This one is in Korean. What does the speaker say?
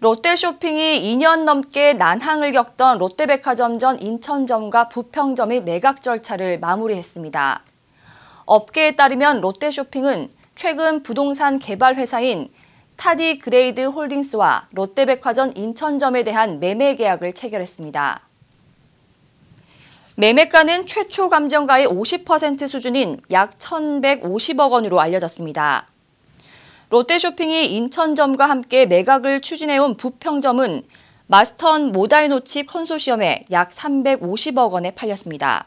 롯데쇼핑이 2년 넘게 난항을 겪던 롯데백화점 전 인천점과 부평점의 매각 절차를 마무리했습니다. 업계에 따르면 롯데쇼핑은 최근 부동산 개발 회사인 타디 그레이드 홀딩스와 롯데백화점 인천점에 대한 매매 계약을 체결했습니다. 매매가는 최초 감정가의 50% 수준인 약 1,150억 원으로 알려졌습니다. 롯데쇼핑이 인천점과 함께 매각을 추진해온 부평점은 마스턴 모다이노칩 컨소시엄에 약 350억 원에 팔렸습니다.